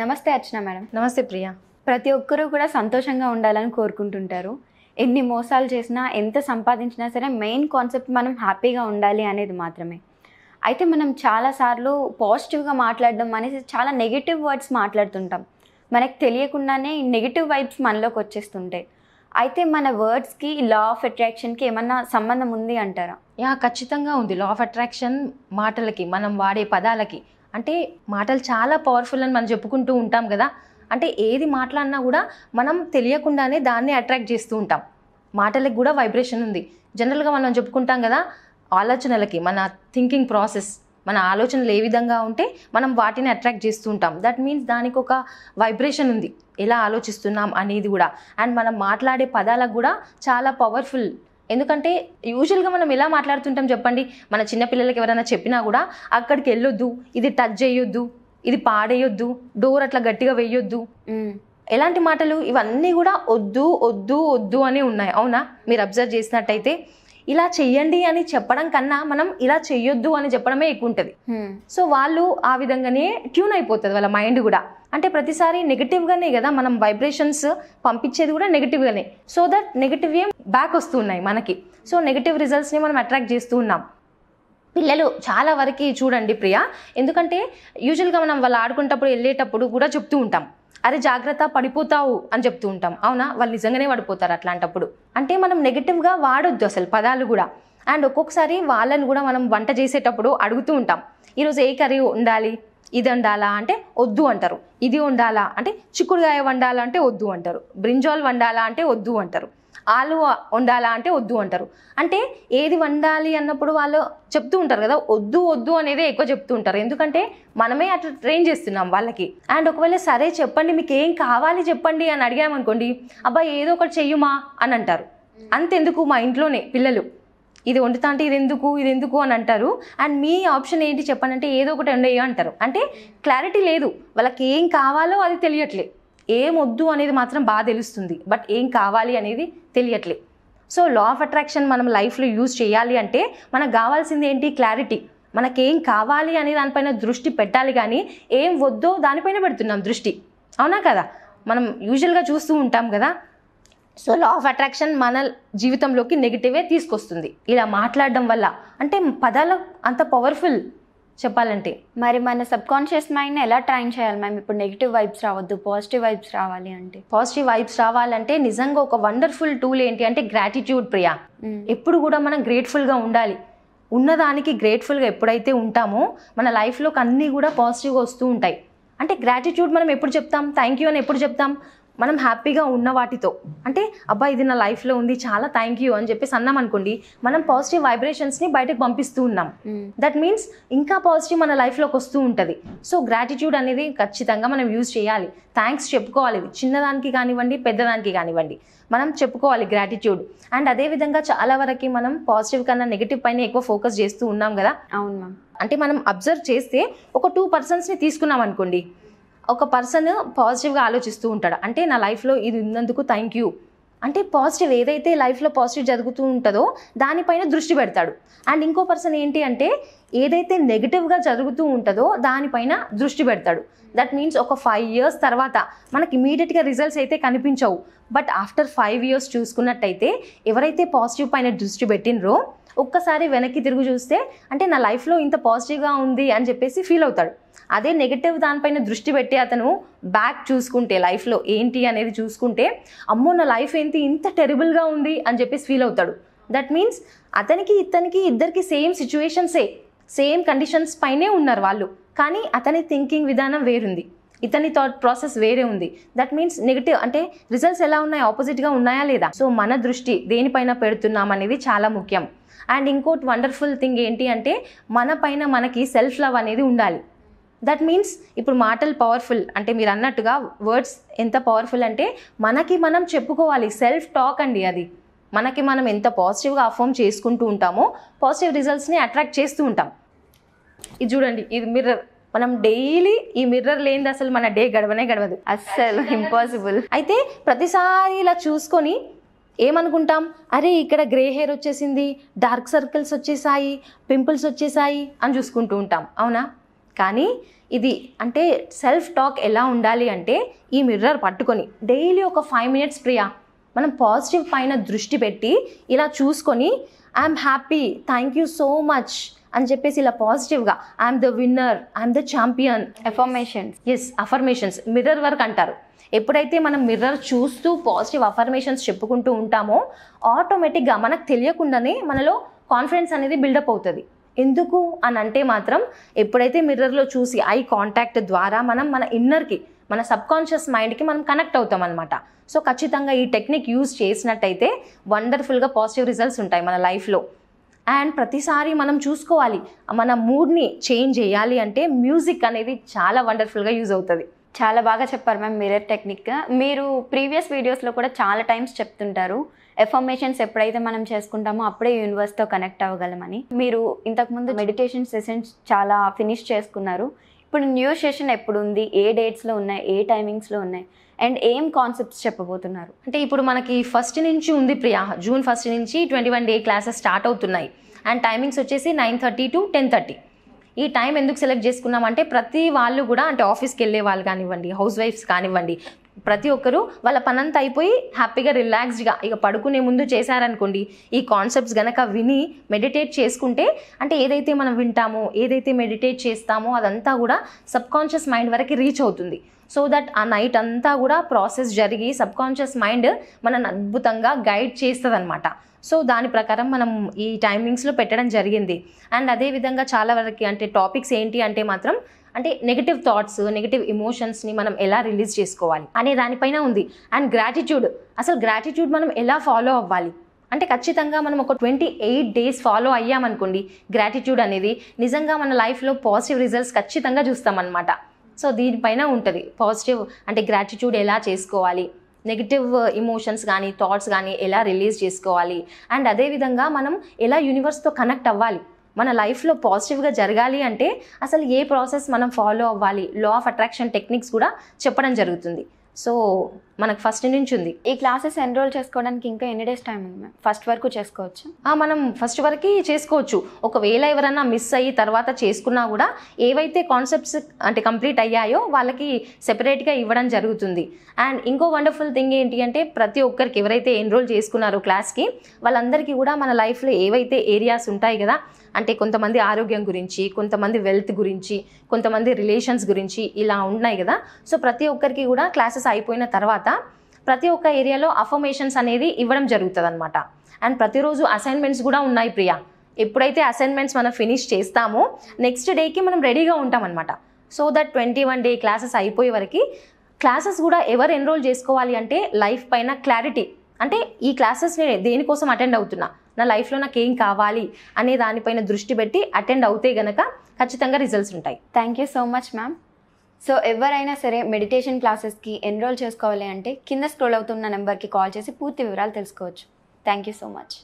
నమస్తే అర్చన మేడం నమస్తే ప్రియా ప్రతి ఒక్కరూ కూడా సంతోషంగా ఉండాలని కోరుకుంటుంటారు ఎన్ని మోసాలు చేసినా ఎంత సంపాదించినా సరే మెయిన్ కాన్సెప్ట్ మనం హ్యాపీగా ఉండాలి అనేది మాత్రమే అయితే మనం చాలాసార్లు పాజిటివ్గా మాట్లాడడం అనేసి చాలా నెగిటివ్ వర్డ్స్ మాట్లాడుతుంటాం మనకు తెలియకుండానే నెగిటివ్ వైబ్స్ మనలోకి వచ్చేస్తుంటాయి అయితే మన వర్డ్స్కి లా ఆఫ్ అట్రాక్షన్కి ఏమన్నా సంబంధం ఉంది అంటారా యా ఖచ్చితంగా ఉంది లా ఆఫ్ అట్రాక్షన్ మాటలకి మనం వాడే పదాలకి అంటే మాటలు చాలా పవర్ఫుల్ అని మనం చెప్పుకుంటూ ఉంటాం కదా అంటే ఏది మాట్లాడినా కూడా మనం తెలియకుండానే దాన్ని అట్రాక్ట్ చేస్తూ ఉంటాం మాటలకు కూడా వైబ్రేషన్ ఉంది జనరల్గా మనం చెప్పుకుంటాం కదా ఆలోచనలకి మన థింకింగ్ ప్రాసెస్ మన ఆలోచనలు ఏ విధంగా ఉంటే మనం వాటిని అట్రాక్ట్ చేస్తూ ఉంటాం దట్ మీన్స్ దానికి ఒక వైబ్రేషన్ ఉంది ఎలా ఆలోచిస్తున్నాం అనేది కూడా అండ్ మనం మాట్లాడే పదాలకు కూడా చాలా పవర్ఫుల్ ఎందుకంటే యూజువల్గా మనం ఎలా మాట్లాడుతుంటాం చెప్పండి మన చిన్నపిల్లలకి ఎవరైనా చెప్పినా కూడా అక్కడికి వెళ్ళొద్దు ఇది టచ్ చేయొద్దు ఇది పాడేయొద్దు డోర్ అట్లా గట్టిగా వేయొద్దు ఎలాంటి మాటలు ఇవన్నీ కూడా వద్దు వద్దు వద్దు అని ఉన్నాయి అవునా మీరు అబ్జర్వ్ చేసినట్టయితే ఇలా చెయ్యండి అని చెప్పడం కన్నా మనం ఇలా చెయ్యొద్దు అని చెప్పడమే ఎక్కువ ఉంటుంది సో వాళ్ళు ఆ విధంగానే ట్యూన్ అయిపోతుంది వాళ్ళ మైండ్ కూడా అంటే ప్రతిసారి గానే కదా మనం వైబ్రేషన్స్ పంపించేది కూడా గానే సో దట్ నెగిటివ్ ఏం బ్యాక్ వస్తున్నాయి మనకి సో నెగిటివ్ రిజల్ట్స్ని మనం అట్రాక్ట్ చేస్తూ ఉన్నాం పిల్లలు చాలా వరకు చూడండి ప్రియా ఎందుకంటే యూజువల్గా మనం వాళ్ళు ఆడుకునేటప్పుడు వెళ్ళేటప్పుడు కూడా చెప్తూ ఉంటాం అరే జాగ్రత్త పడిపోతావు అని చెప్తూ ఉంటాం అవునా వాళ్ళు నిజంగానే పడిపోతారు అట్లాంటప్పుడు అంటే మనం నెగిటివ్గా వాడొద్దు అసలు పదాలు కూడా అండ్ ఒక్కొక్కసారి వాళ్ళని కూడా మనం వంట చేసేటప్పుడు అడుగుతూ ఉంటాం ఈరోజు ఏ కర్రీ ఉండాలి ఇది వండాలా అంటే వద్దు అంటారు ఇది వండాలా అంటే చిక్కుడుగాయ వండాలా అంటే వద్దు అంటారు బ్రింజాల్ వండాలా అంటే వద్దు అంటారు వాళ్ళు వండాలా అంటే వద్దు అంటారు అంటే ఏది వండాలి అన్నప్పుడు వాళ్ళు చెప్తూ ఉంటారు కదా వద్దు వద్దు అనేది ఎక్కువ చెప్తూ ఉంటారు ఎందుకంటే మనమే అట్లా ట్రైన్ చేస్తున్నాం వాళ్ళకి అండ్ ఒకవేళ సరే చెప్పండి మీకు ఏం కావాలి చెప్పండి అని అడిగామనుకోండి అబ్బా ఏదో ఒకటి చెయ్యుమా అని అంటారు అంతెందుకు మా ఇంట్లోనే పిల్లలు ఇది వండుతా అంటే ఇది ఎందుకు ఇది ఎందుకు అని అంటారు అండ్ మీ ఆప్షన్ ఏంటి అంటే ఏదో ఒకటి ఉండయో అంటారు అంటే క్లారిటీ లేదు వాళ్ళకి ఏం కావాలో అది తెలియట్లేదు ఏమొద్దు అనేది మాత్రం బాగా తెలుస్తుంది బట్ ఏం కావాలి అనేది తెలియట్లే సో లా ఆఫ్ అట్రాక్షన్ మనం లైఫ్లో యూజ్ చేయాలి అంటే మనకు కావాల్సింది ఏంటి క్లారిటీ మనకేం కావాలి అనే దానిపైన దృష్టి పెట్టాలి కానీ ఏం వద్దో దానిపైన పెడుతున్నాం దృష్టి అవునా కదా మనం యూజువల్గా చూస్తూ ఉంటాం కదా సో లా ఆఫ్ అట్రాక్షన్ మన జీవితంలోకి నెగిటివే తీసుకొస్తుంది ఇలా మాట్లాడడం వల్ల అంటే పదాలు అంత పవర్ఫుల్ చెప్పాలంటే మరి మన సబ్ కాన్షియస్ ఎలా ట్రైన్ చేయాలి మ్యామ్ ఇప్పుడు నెగిటివ్ వైబ్స్ రావద్దు పాజిటివ్ వైబ్స్ రావాలి అంటే పాజిటివ్ వైబ్స్ రావాలంటే నిజంగా ఒక వండర్ఫుల్ టూల్ ఏంటి అంటే గ్రాటిట్యూడ్ ప్రియా ఎప్పుడు కూడా మనం గ్రేట్ఫుల్గా ఉండాలి ఉన్నదానికి గ్రేట్ఫుల్గా ఎప్పుడైతే ఉంటామో మన లైఫ్లోకి అన్నీ కూడా పాజిటివ్గా వస్తూ ఉంటాయి అంటే గ్రాటిట్యూడ్ మనం ఎప్పుడు చెప్తాం థ్యాంక్ యూ అని ఎప్పుడు చెప్తాం మనం హ్యాపీగా ఉన్న వాటితో అంటే అబ్బా ఇది నా లైఫ్లో ఉంది చాలా థ్యాంక్ యూ అని చెప్పేసి అన్నాం అనుకోండి మనం పాజిటివ్ వైబ్రేషన్స్ని బయటకు పంపిస్తూ ఉన్నాం దట్ మీన్స్ ఇంకా పాజిటివ్ మన లైఫ్లోకి వస్తూ ఉంటుంది సో గ్రాటిట్యూడ్ అనేది ఖచ్చితంగా మనం యూజ్ చేయాలి థ్యాంక్స్ చెప్పుకోవాలి చిన్నదానికి కానివ్వండి పెద్దదానికి కానివ్వండి మనం చెప్పుకోవాలి గ్రాటిట్యూడ్ అండ్ అదేవిధంగా చాలా వరకు మనం పాజిటివ్ కన్నా నెగిటివ్ పైన ఎక్కువ ఫోకస్ చేస్తూ ఉన్నాం కదా అవును మ్యామ్ అంటే మనం అబ్జర్వ్ చేస్తే ఒక టూ పర్సన్స్ని తీసుకున్నాం అనుకోండి ఒక పర్సన్ పాజిటివ్గా ఆలోచిస్తూ ఉంటాడు అంటే నా లైఫ్లో ఇది ఉన్నందుకు థ్యాంక్ యూ అంటే పాజిటివ్ ఏదైతే లైఫ్లో పాజిటివ్ జరుగుతూ ఉంటుందో దానిపైన దృష్టి పెడతాడు అండ్ ఇంకో పర్సన్ ఏంటి అంటే ఏదైతే నెగిటివ్గా జరుగుతూ ఉంటుందో దానిపైన దృష్టి పెడతాడు దట్ మీన్స్ ఒక ఫైవ్ ఇయర్స్ తర్వాత మనకి ఇమీడియట్గా రిజల్ట్స్ అయితే కనిపించవు బట్ ఆఫ్టర్ ఫైవ్ ఇయర్స్ చూసుకున్నట్టయితే ఎవరైతే పాజిటివ్ పైన దృష్టి పెట్టినరో ఒక్కసారి వెనక్కి తిరుగు చూస్తే అంటే నా లైఫ్లో ఇంత పాజిటివ్గా ఉంది అని చెప్పేసి ఫీల్ అవుతాడు అదే నెగిటివ్ దానిపైన దృష్టి పెట్టి అతను బ్యాక్ చూసుకుంటే లైఫ్లో ఏంటి అనేది చూసుకుంటే అమ్మో నా లైఫ్ ఏంటి ఇంత టెరిబుల్గా ఉంది అని చెప్పేసి ఫీల్ అవుతాడు దట్ మీన్స్ అతనికి ఇతనికి ఇద్దరికి సేమ్ సిచ్యువేషన్సే సేమ్ కండిషన్స్ పైనే ఉన్నారు వాళ్ళు కానీ అతని థింకింగ్ విధానం వేరుంది ఇతని థాట్ ప్రాసెస్ వేరే ఉంది దట్ మీన్స్ నెగిటివ్ అంటే రిజల్ట్స్ ఎలా ఉన్నాయి ఆపోజిట్గా ఉన్నాయా లేదా సో మన దృష్టి దేనిపైన పెడుతున్నాం అనేది చాలా ముఖ్యం అండ్ ఇంకోటి వండర్ఫుల్ థింగ్ ఏంటి అంటే మన పైన మనకి సెల్ఫ్ లవ్ అనేది ఉండాలి దట్ మీన్స్ ఇప్పుడు మాటలు పవర్ఫుల్ అంటే మీరు అన్నట్టుగా వర్డ్స్ ఎంత పవర్ఫుల్ అంటే మనకి మనం చెప్పుకోవాలి సెల్ఫ్ టాక్ అండి అది మనకి మనం ఎంత పాజిటివ్గా అఫామ్ చేసుకుంటూ ఉంటామో పాజిటివ్ రిజల్ట్స్ని అట్రాక్ట్ చేస్తూ ఉంటాం ఇది చూడండి ఇది మిర్రర్ మనం డైలీ ఈ మిర్రర్ లేనిది అసలు మన డే గడవనే గడవదు అస్సలు ఇంపాసిబుల్ అయితే ప్రతిసారి ఇలా చూసుకొని ఏమనుకుంటాం అరే ఇక్కడ గ్రే హెయిర్ వచ్చేసింది డార్క్ సర్కిల్స్ వచ్చేసాయి పింపుల్స్ వచ్చేసాయి అని చూసుకుంటూ ఉంటాం అవునా కానీ ఇది అంటే సెల్ఫ్ టాక్ ఎలా ఉండాలి అంటే ఈ మిర్రర్ పట్టుకొని డైలీ ఒక ఫైవ్ మినిట్స్ ప్రియా మనం పాజిటివ్ పైన దృష్టి పెట్టి ఇలా చూసుకొని I'm happy thank you so much అని చెప్పేసి ఇలా పాజిటివ్గా I'm the winner I'm the champion affirmations yes affirmations mirror work అంటారు ఎప్పుడైతే మనం మిర్రర్ చూస్తూ పాజిటివ్ అఫర్మేషన్స్ చెప్పుకుంటూ ఉంటామో ఆటోమేటిక్గా మనకు తెలియకుండానే మనలో కాన్ఫిడెన్స్ అనేది బిల్డప్ అవుతుంది ఎందుకు అని అంటే మాత్రం ఎప్పుడైతే మిర్రర్లో చూసి ఐ కాంటాక్ట్ ద్వారా మనం మన ఇన్నర్కి మన సబ్కాన్షియస్ మైండ్కి మనం కనెక్ట్ అవుతాం అనమాట సో ఖచ్చితంగా ఈ టెక్నిక్ యూజ్ చేసినట్టయితే వండర్ఫుల్గా పాజిటివ్ రిజల్ట్స్ ఉంటాయి మన లైఫ్లో అండ్ ప్రతిసారి మనం చూసుకోవాలి మన మూడ్ని చేంజ్ చేయాలి అంటే మ్యూజిక్ అనేది చాలా వండర్ఫుల్గా యూజ్ అవుతుంది చాలా బాగా చెప్పారు మ్యామ్ మిరర్ టెక్నిక్ మీరు ప్రీవియస్ వీడియోస్లో కూడా చాలా టైమ్స్ చెప్తుంటారు ఎఫర్మేషన్స్ ఎప్పుడైతే మనం చేసుకుంటామో అప్పుడే యూనివర్స్తో కనెక్ట్ అవ్వగలమని మీరు ఇంతకుముందు మెడిటేషన్ సెషన్స్ చాలా ఫినిష్ చేసుకున్నారు ఇప్పుడు న్యూ సెషన్ ఎప్పుడు ఉంది ఏ డేట్స్లో ఉన్నాయి ఏ టైమింగ్స్లో ఉన్నాయి అండ్ ఏం కాన్సెప్ట్స్ చెప్పబోతున్నారు అంటే ఇప్పుడు మనకి ఫస్ట్ నుంచి ఉంది ప్రియా జూన్ ఫస్ట్ నుంచి twenty one day classes start అవుతున్నాయి అండ్ టైమింగ్స్ వచ్చేసి nine thirty to ten thirty ఈ టైం ఎందుకు సెలెక్ట్ చేసుకున్నామంటే ప్రతి వాళ్ళు కూడా అంటే ఆఫీస్కి వెళ్ళే వాళ్ళు కానివ్వండి హౌస్ వైఫ్స్ కానివ్వండి ప్రతి ఒక్కరూ వాళ్ళ పనంతా అయిపోయి హ్యాపీగా రిలాక్స్డ్గా ఇక పడుకునే ముందు చేశారనుకోండి ఈ కాన్సెప్ట్స్ గనక విని మెడిటేట్ చేసుకుంటే అంటే ఏదైతే మనం వింటామో ఏదైతే మెడిటేట్ చేస్తామో అదంతా కూడా సబ్కాన్షియస్ మైండ్ వరకు రీచ్ అవుతుంది సో దట్ ఆ నైట్ అంతా కూడా ప్రాసెస్ జరిగి సబ్కాన్షియస్ మైండ్ మనని అద్భుతంగా గైడ్ చేస్తుంది అనమాట సో దాని ప్రకారం మనం ఈ టైమింగ్స్లో పెట్టడం జరిగింది అండ్ అదేవిధంగా చాలా వరకు అంటే టాపిక్స్ ఏంటి అంటే మాత్రం అంటే నెగిటివ్ థాట్స్ నెగిటివ్ ఎమోషన్స్ని మనం ఎలా రిలీజ్ చేసుకోవాలి అనే దానిపైన ఉంది అండ్ గ్రాటిట్యూడ్ అసలు గ్రాటిట్యూడ్ మనం ఎలా ఫాలో అవ్వాలి అంటే ఖచ్చితంగా మనం ఒక ట్వంటీ ఎయిట్ డేస్ ఫాలో అయ్యామనుకోండి గ్రాటిట్యూడ్ అనేది నిజంగా మన లైఫ్లో పాజిటివ్ రిజల్ట్స్ ఖచ్చితంగా చూస్తామన్నమాట సో దీనిపైన ఉంటుంది పాజిటివ్ అంటే గ్రాటిట్యూడ్ ఎలా చేసుకోవాలి నెగిటివ్ ఇమోషన్స్ కానీ థాట్స్ కానీ ఎలా రిలీజ్ చేసుకోవాలి అండ్ అదేవిధంగా మనం ఎలా యూనివర్స్తో కనెక్ట్ అవ్వాలి మన లైఫ్లో పాజిటివ్గా జరగాలి అంటే అసలు ఏ ప్రాసెస్ మనం ఫాలో అవ్వాలి లా ఆఫ్ అట్రాక్షన్ టెక్నిక్స్ కూడా చెప్పడం జరుగుతుంది సో మనకు ఫస్ట్ నుంచి ఉంది ఈ క్లాసెస్ ఎన్రోల్ చేసుకోవడానికి ఇంకా ఎన్ని డేస్ టైం ఉంది ఫస్ట్ వరకు చేసుకోవచ్చు మనం ఫస్ట్ వరకు చేసుకోవచ్చు ఒకవేళ ఎవరైనా మిస్ అయ్యి తర్వాత చేసుకున్నా కూడా ఏవైతే కాన్సెప్ట్స్ అంటే కంప్లీట్ అయ్యాయో వాళ్ళకి సెపరేట్గా ఇవ్వడం జరుగుతుంది అండ్ ఇంకో వండర్ఫుల్ థింగ్ ఏంటి అంటే ప్రతి ఒక్కరికి ఎవరైతే ఎన్రోల్ చేసుకున్నారో క్లాస్కి వాళ్ళందరికీ కూడా మన లైఫ్లో ఏవైతే ఏరియాస్ ఉంటాయి కదా అంటే కొంతమంది ఆరోగ్యం గురించి కొంతమంది వెల్త్ గురించి కొంతమంది రిలేషన్స్ గురించి ఇలా ఉన్నాయి కదా సో ప్రతి ఒక్కరికి కూడా క్లాసెస్ అయిపోయిన తర్వాత తర్వాత ప్రతి ఒక్క ఏరియాలో అఫర్మేషన్స్ అనేది ఇవ్వడం జరుగుతుంది అనమాట అండ్ ప్రతిరోజు అసైన్మెంట్స్ కూడా ఉన్నాయి ప్రియా ఎప్పుడైతే అసైన్మెంట్స్ మనం ఫినిష్ చేస్తామో నెక్స్ట్ డేకి మనం రెడీగా ఉంటామన్నమాట so that twenty one day classes అయిపోయే వరకు క్లాసెస్ కూడా ఎవరు ఎన్రోల్ చేసుకోవాలి అంటే లైఫ్ పైన క్లారిటీ అంటే ఈ క్లాసెస్ నేను దేనికోసం అటెండ్ అవుతున్నా నా లైఫ్లో నాకు ఏం కావాలి అనే దానిపైన దృష్టి పెట్టి అటెండ్ అవుతే గనక ఖచ్చితంగా రిజల్ట్స్ ఉంటాయి thank you so much ma'am so ఎవరైనా సరే మెడిటేషన్ క్లాసెస్కి ఎన్రోల్ చేసుకోవాలి అంటే కింద స్క్రోల్ అవుతున్న నెంబర్కి కాల్ చేసి పూర్తి వివరాలు తెలుసుకోవచ్చు థ్యాంక్ యూ సో మచ్